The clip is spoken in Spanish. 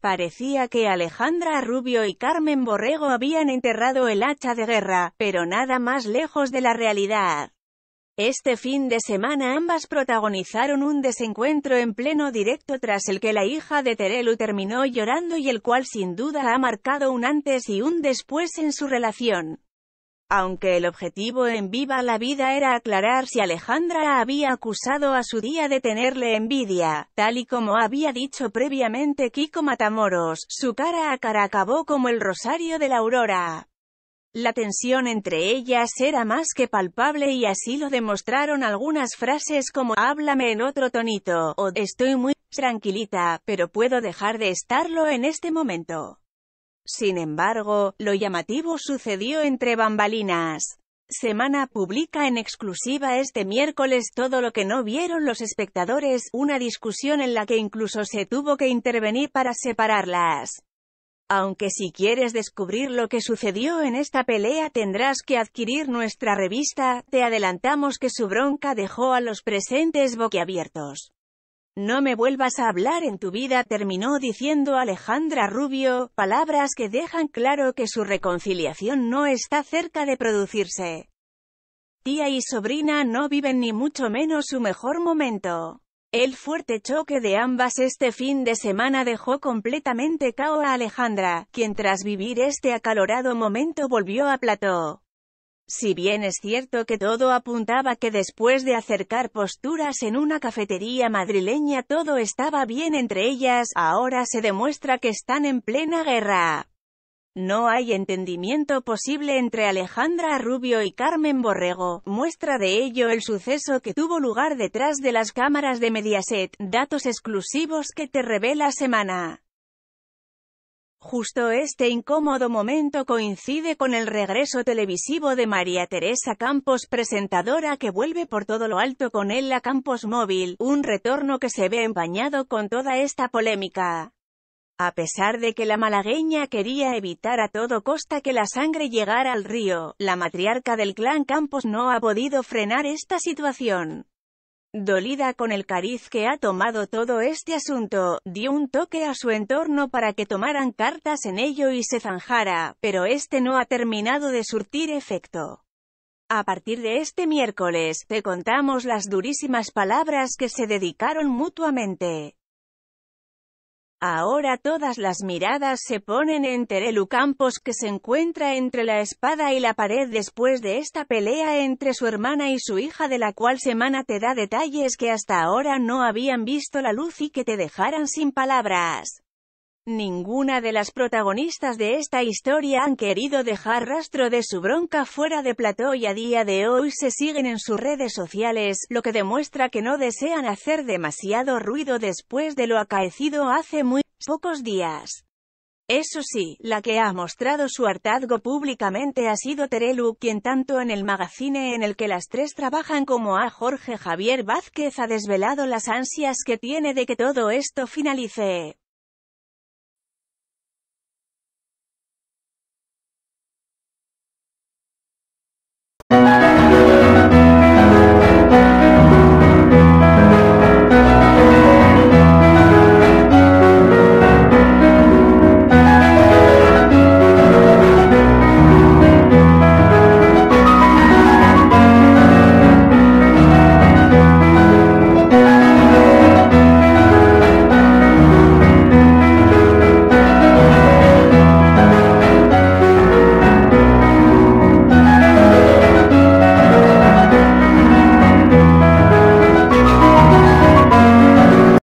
Parecía que Alejandra Rubio y Carmen Borrego habían enterrado el hacha de guerra, pero nada más lejos de la realidad. Este fin de semana ambas protagonizaron un desencuentro en pleno directo tras el que la hija de Terelu terminó llorando y el cual sin duda ha marcado un antes y un después en su relación aunque el objetivo en Viva la Vida era aclarar si Alejandra había acusado a su día de tenerle envidia. Tal y como había dicho previamente Kiko Matamoros, su cara a cara acabó como el rosario de la aurora. La tensión entre ellas era más que palpable y así lo demostraron algunas frases como «háblame en otro tonito» o «estoy muy tranquilita, pero puedo dejar de estarlo en este momento». Sin embargo, lo llamativo sucedió entre bambalinas. Semana publica en exclusiva este miércoles todo lo que no vieron los espectadores, una discusión en la que incluso se tuvo que intervenir para separarlas. Aunque si quieres descubrir lo que sucedió en esta pelea tendrás que adquirir nuestra revista, te adelantamos que su bronca dejó a los presentes boquiabiertos. No me vuelvas a hablar en tu vida, terminó diciendo Alejandra Rubio, palabras que dejan claro que su reconciliación no está cerca de producirse. Tía y sobrina no viven ni mucho menos su mejor momento. El fuerte choque de ambas este fin de semana dejó completamente cao a Alejandra, quien tras vivir este acalorado momento volvió a plató. Si bien es cierto que todo apuntaba que después de acercar posturas en una cafetería madrileña todo estaba bien entre ellas, ahora se demuestra que están en plena guerra. No hay entendimiento posible entre Alejandra Rubio y Carmen Borrego, muestra de ello el suceso que tuvo lugar detrás de las cámaras de Mediaset, datos exclusivos que te revela Semana. Justo este incómodo momento coincide con el regreso televisivo de María Teresa Campos presentadora que vuelve por todo lo alto con él a Campos Móvil, un retorno que se ve empañado con toda esta polémica. A pesar de que la malagueña quería evitar a todo costa que la sangre llegara al río, la matriarca del clan Campos no ha podido frenar esta situación. Dolida con el cariz que ha tomado todo este asunto, dio un toque a su entorno para que tomaran cartas en ello y se zanjara, pero este no ha terminado de surtir efecto. A partir de este miércoles, te contamos las durísimas palabras que se dedicaron mutuamente. Ahora todas las miradas se ponen en Terelu Campos que se encuentra entre la espada y la pared después de esta pelea entre su hermana y su hija de la cual Semana te da detalles que hasta ahora no habían visto la luz y que te dejaran sin palabras. Ninguna de las protagonistas de esta historia han querido dejar rastro de su bronca fuera de plató y a día de hoy se siguen en sus redes sociales, lo que demuestra que no desean hacer demasiado ruido después de lo acaecido hace muy pocos días. Eso sí, la que ha mostrado su hartazgo públicamente ha sido Terelu, quien tanto en el magazine en el que las tres trabajan como a Jorge Javier Vázquez ha desvelado las ansias que tiene de que todo esto finalice.